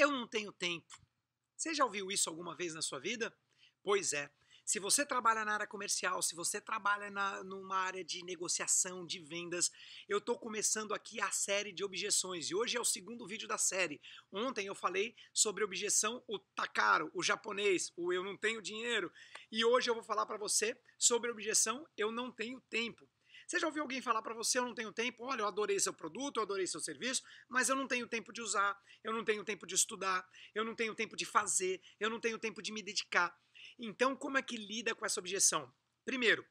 Eu não tenho tempo. Você já ouviu isso alguma vez na sua vida? Pois é. Se você trabalha na área comercial, se você trabalha na, numa área de negociação, de vendas, eu estou começando aqui a série de objeções e hoje é o segundo vídeo da série. Ontem eu falei sobre objeção o tá caro, o japonês, o eu não tenho dinheiro e hoje eu vou falar para você sobre objeção eu não tenho tempo. Você já ouviu alguém falar para você, eu não tenho tempo, olha, eu adorei seu produto, eu adorei seu serviço, mas eu não tenho tempo de usar, eu não tenho tempo de estudar, eu não tenho tempo de fazer, eu não tenho tempo de me dedicar. Então, como é que lida com essa objeção? Primeiro,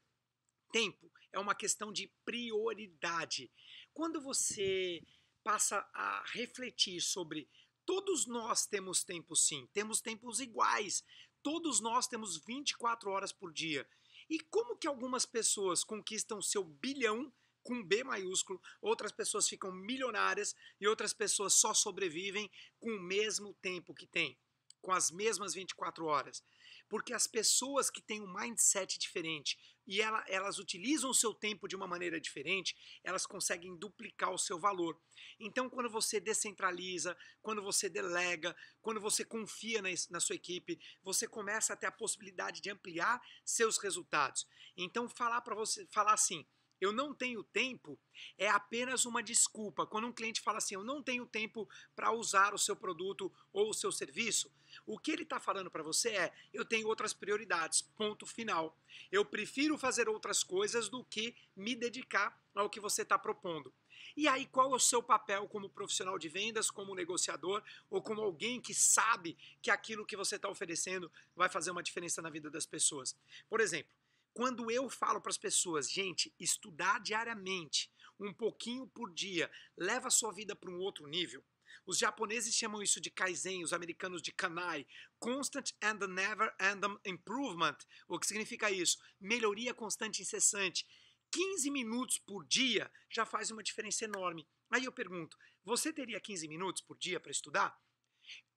tempo é uma questão de prioridade. Quando você passa a refletir sobre todos nós temos tempo sim, temos tempos iguais. Todos nós temos 24 horas por dia. E como que algumas pessoas conquistam seu bilhão com B maiúsculo, outras pessoas ficam milionárias e outras pessoas só sobrevivem com o mesmo tempo que tem, com as mesmas 24 horas. Porque as pessoas que têm um mindset diferente, e ela, elas utilizam o seu tempo de uma maneira diferente, elas conseguem duplicar o seu valor. Então, quando você descentraliza, quando você delega, quando você confia na, na sua equipe, você começa a ter a possibilidade de ampliar seus resultados. Então, falar para você, falar assim, eu não tenho tempo é apenas uma desculpa. Quando um cliente fala assim, eu não tenho tempo para usar o seu produto ou o seu serviço, o que ele está falando para você é, eu tenho outras prioridades, ponto final. Eu prefiro fazer outras coisas do que me dedicar ao que você está propondo. E aí, qual é o seu papel como profissional de vendas, como negociador ou como alguém que sabe que aquilo que você está oferecendo vai fazer uma diferença na vida das pessoas? Por exemplo, quando eu falo para as pessoas, gente, estudar diariamente, um pouquinho por dia, leva a sua vida para um outro nível. Os japoneses chamam isso de kaizen, os americanos de kanai, constant and never end improvement. O que significa isso? Melhoria constante e incessante. 15 minutos por dia já faz uma diferença enorme. Aí eu pergunto: você teria 15 minutos por dia para estudar?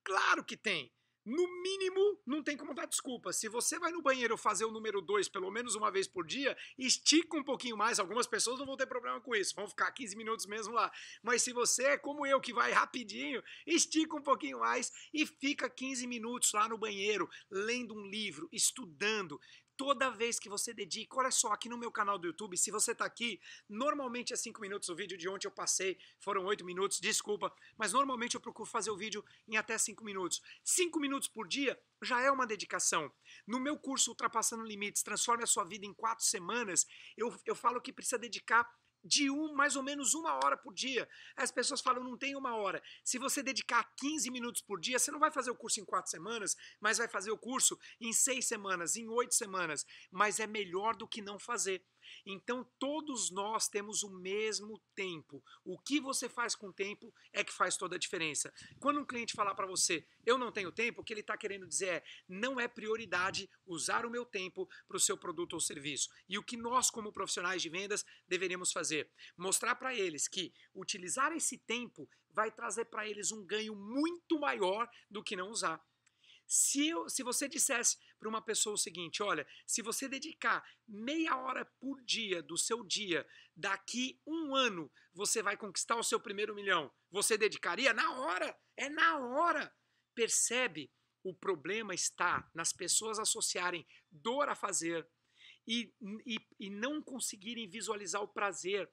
Claro que tem no mínimo, não tem como dar desculpa. Se você vai no banheiro fazer o número 2 pelo menos uma vez por dia, estica um pouquinho mais. Algumas pessoas não vão ter problema com isso, vão ficar 15 minutos mesmo lá. Mas se você é como eu, que vai rapidinho, estica um pouquinho mais e fica 15 minutos lá no banheiro, lendo um livro, estudando, toda vez que você dedica, olha só, aqui no meu canal do YouTube, se você está aqui, normalmente é 5 minutos, o vídeo de ontem eu passei, foram 8 minutos, desculpa, mas normalmente eu procuro fazer o vídeo em até 5 minutos. 5 minutos por dia já é uma dedicação. No meu curso Ultrapassando Limites, Transforme a Sua Vida em 4 Semanas, eu, eu falo que precisa dedicar de um, mais ou menos uma hora por dia. As pessoas falam, não tem uma hora. Se você dedicar 15 minutos por dia, você não vai fazer o curso em quatro semanas, mas vai fazer o curso em seis semanas, em oito semanas. Mas é melhor do que não fazer. Então todos nós temos o mesmo tempo. O que você faz com o tempo é que faz toda a diferença. Quando um cliente falar para você, eu não tenho tempo, o que ele está querendo dizer é, não é prioridade usar o meu tempo para o seu produto ou serviço. E o que nós, como profissionais de vendas, deveríamos fazer? Mostrar para eles que utilizar esse tempo vai trazer para eles um ganho muito maior do que não usar. Se, eu, se você dissesse para uma pessoa o seguinte: olha, se você dedicar meia hora por dia do seu dia, daqui um ano você vai conquistar o seu primeiro milhão, você dedicaria? Na hora! É na hora! Percebe? O problema está nas pessoas associarem dor a fazer e, e, e não conseguirem visualizar o prazer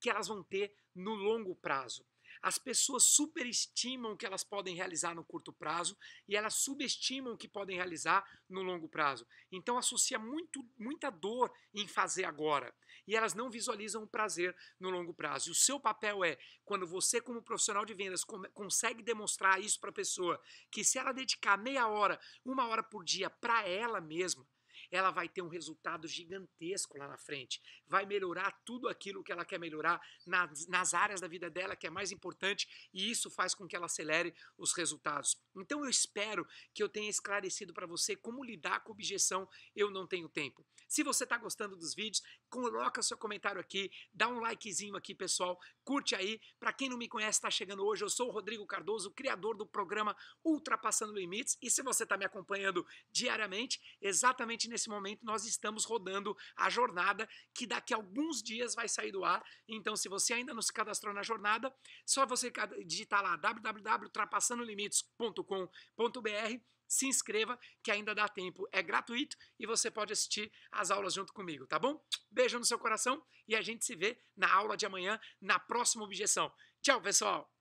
que elas vão ter no longo prazo. As pessoas superestimam o que elas podem realizar no curto prazo e elas subestimam o que podem realizar no longo prazo. Então associa muito, muita dor em fazer agora e elas não visualizam o prazer no longo prazo. E o seu papel é, quando você como profissional de vendas consegue demonstrar isso para a pessoa, que se ela dedicar meia hora, uma hora por dia para ela mesma, ela vai ter um resultado gigantesco lá na frente. Vai melhorar tudo aquilo que ela quer melhorar nas, nas áreas da vida dela que é mais importante e isso faz com que ela acelere os resultados. Então eu espero que eu tenha esclarecido para você como lidar com objeção eu não tenho tempo. Se você está gostando dos vídeos, coloca seu comentário aqui, dá um likezinho aqui, pessoal, curte aí. Para quem não me conhece, está chegando hoje, eu sou o Rodrigo Cardoso, criador do programa Ultrapassando Limites. E se você está me acompanhando diariamente, exatamente nesse momento nós estamos rodando a jornada que daqui a alguns dias vai sair do ar. Então, se você ainda não se cadastrou na jornada, só você digitar lá www.ultrapassandolimites.com.br se inscreva que ainda dá tempo. É gratuito e você pode assistir as aulas junto comigo, tá bom? Beijo no seu coração e a gente se vê na aula de amanhã, na próxima objeção. Tchau, pessoal!